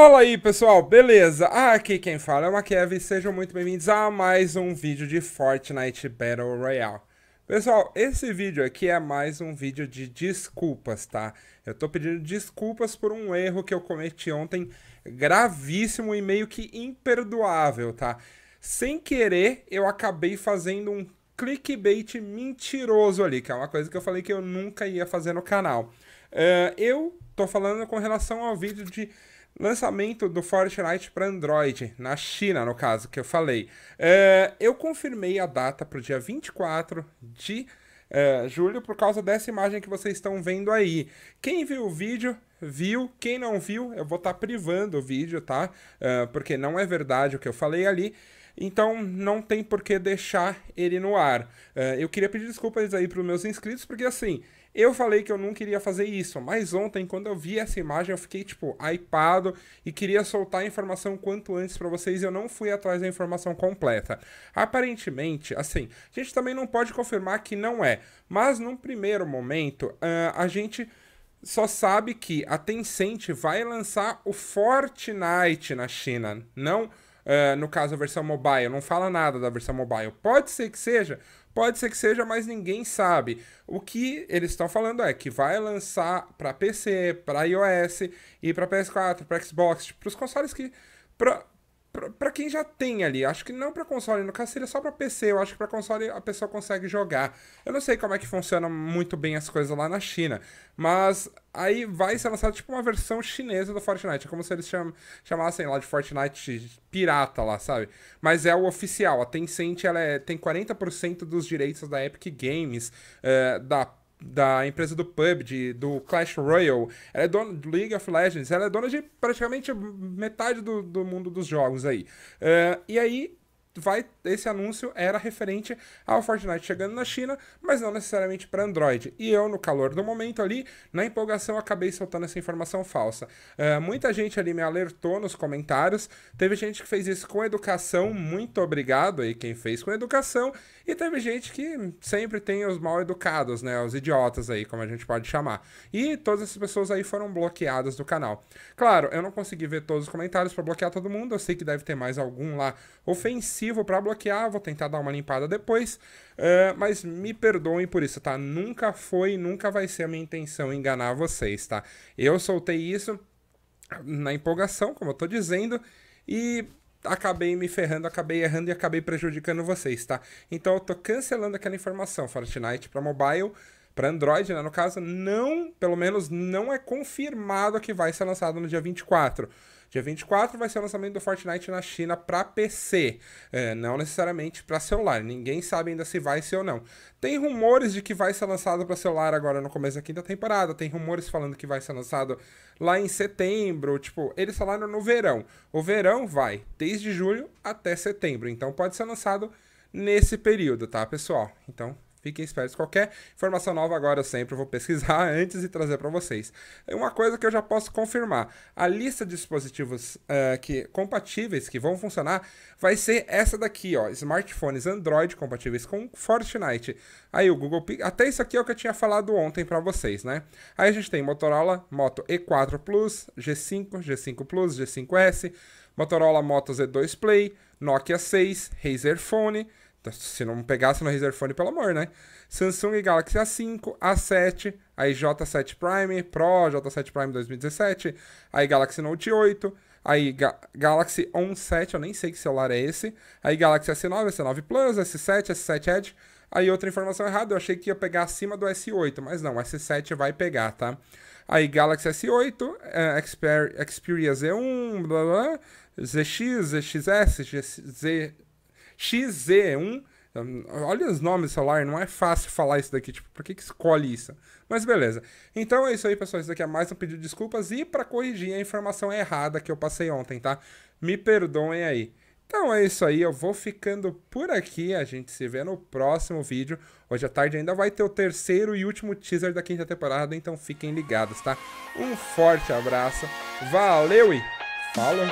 Fala aí pessoal, beleza? Ah, aqui quem fala é o Makev e sejam muito bem-vindos a mais um vídeo de Fortnite Battle Royale. Pessoal, esse vídeo aqui é mais um vídeo de desculpas, tá? Eu tô pedindo desculpas por um erro que eu cometi ontem, gravíssimo e meio que imperdoável, tá? Sem querer, eu acabei fazendo um clickbait mentiroso ali, que é uma coisa que eu falei que eu nunca ia fazer no canal. Uh, eu tô falando com relação ao vídeo de lançamento do Fortnite para Android, na China, no caso que eu falei. É, eu confirmei a data para o dia 24 de é, julho por causa dessa imagem que vocês estão vendo aí. Quem viu o vídeo viu, quem não viu, eu vou estar tá privando o vídeo, tá? É, porque não é verdade o que eu falei ali. Então não tem por que deixar ele no ar. É, eu queria pedir desculpas aí para os meus inscritos, porque assim, eu falei que eu não queria fazer isso, mas ontem, quando eu vi essa imagem, eu fiquei, tipo, hypado e queria soltar a informação quanto antes para vocês. Eu não fui atrás da informação completa. Aparentemente, assim, a gente também não pode confirmar que não é, mas num primeiro momento, uh, a gente só sabe que a Tencent vai lançar o Fortnite na China, não é, no caso a versão mobile, não fala nada da versão mobile. Pode ser que seja, pode ser que seja, mas ninguém sabe. O que eles estão falando é que vai lançar para PC, para iOS e para PS4, para Xbox, para os consoles que para quem já tem ali. Acho que não para console, no caso seria só para PC. Eu acho que para console a pessoa consegue jogar. Eu não sei como é que funciona muito bem as coisas lá na China, mas aí vai ser lançada tipo uma versão chinesa do Fortnite. É como se eles cham chamassem lá de Fortnite pirata lá, sabe? Mas é o oficial. A Tencent ela é, tem 40% dos direitos da Epic Games, é, da da empresa do PUBG, do Clash Royale, ela é dona do League of Legends, ela é dona de praticamente metade do, do mundo dos jogos aí. Uh, e aí vai esse anúncio era referente ao Fortnite chegando na China, mas não necessariamente para Android. E eu, no calor do momento ali, na empolgação, acabei soltando essa informação falsa. Uh, muita gente ali me alertou nos comentários, teve gente que fez isso com educação, muito obrigado aí quem fez com educação, e teve gente que sempre tem os mal educados, né, os idiotas aí, como a gente pode chamar. E todas essas pessoas aí foram bloqueadas do canal. Claro, eu não consegui ver todos os comentários para bloquear todo mundo, eu sei que deve ter mais algum lá ofensivo, motivo para bloquear, vou tentar dar uma limpada depois, uh, mas me perdoem por isso, tá? Nunca foi, nunca vai ser a minha intenção enganar vocês, tá? Eu soltei isso na empolgação, como eu tô dizendo, e acabei me ferrando, acabei errando e acabei prejudicando vocês, tá? Então eu tô cancelando aquela informação, Fortnite para mobile, para Android, né, no caso, não, pelo menos não é confirmado que vai ser lançado no dia 24. Dia 24 vai ser o lançamento do Fortnite na China para PC, é, não necessariamente para celular. Ninguém sabe ainda se vai ser ou não. Tem rumores de que vai ser lançado para celular agora no começo da quinta temporada, tem rumores falando que vai ser lançado lá em setembro, tipo, eles falaram no verão. O verão vai desde julho até setembro, então pode ser lançado nesse período, tá, pessoal? Então, Fiquem espertos. Qualquer informação nova agora eu sempre vou pesquisar antes e trazer para vocês. Uma coisa que eu já posso confirmar: a lista de dispositivos uh, que compatíveis que vão funcionar vai ser essa daqui, ó, smartphones Android compatíveis com Fortnite. Aí o Google Pixel, até isso aqui é o que eu tinha falado ontem para vocês, né? Aí a gente tem Motorola Moto E4 Plus, G5, G5 Plus, G5S, Motorola Moto Z2 Play, Nokia 6, Razer Phone. Tá, se não pegasse no Razer Phone, pelo amor, né? Samsung Galaxy A5, A7, aí J7 Prime Pro, J7 Prime 2017, aí Galaxy Note 8, aí Ga Galaxy On 7, eu nem sei que celular é esse, aí Galaxy S9, S9 Plus, S7, S7 Edge, aí outra informação errada, eu achei que ia pegar acima do S8, mas não, S7 vai pegar, tá? Aí Galaxy S8, uh, é, Xperia Z1, blá blá, ZX, ZXS, Z... XZ1. Olha os nomes do celular, não é fácil falar isso daqui, tipo, por que, que escolhe isso? Mas beleza. Então é isso aí, pessoal. Isso daqui é mais um pedido de desculpas e para corrigir a informação errada que eu passei ontem, tá? Me perdoem aí. Então é isso aí, eu vou ficando por aqui, a gente se vê no próximo vídeo. Hoje à tarde ainda vai ter o terceiro e último teaser da quinta temporada, então fiquem ligados, tá? Um forte abraço, valeu e falou!